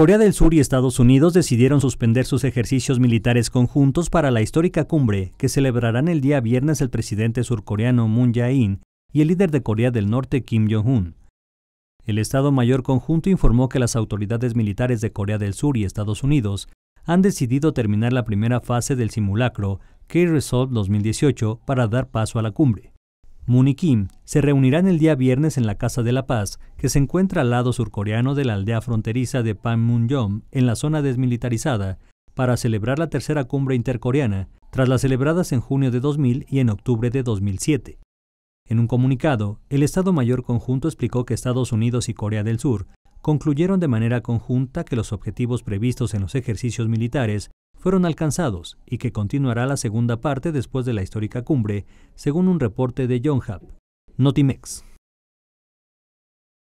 Corea del Sur y Estados Unidos decidieron suspender sus ejercicios militares conjuntos para la histórica cumbre que celebrarán el día viernes el presidente surcoreano Moon Jae-in y el líder de Corea del Norte Kim Jong-un. El Estado Mayor Conjunto informó que las autoridades militares de Corea del Sur y Estados Unidos han decidido terminar la primera fase del simulacro K-Resolve 2018 para dar paso a la cumbre. Moon se reunirán el día viernes en la Casa de la Paz, que se encuentra al lado surcoreano de la aldea fronteriza de Panmunjom, en la zona desmilitarizada, para celebrar la tercera cumbre intercoreana, tras las celebradas en junio de 2000 y en octubre de 2007. En un comunicado, el Estado Mayor Conjunto explicó que Estados Unidos y Corea del Sur concluyeron de manera conjunta que los objetivos previstos en los ejercicios militares fueron alcanzados y que continuará la segunda parte después de la histórica cumbre, según un reporte de John Hub. Notimex.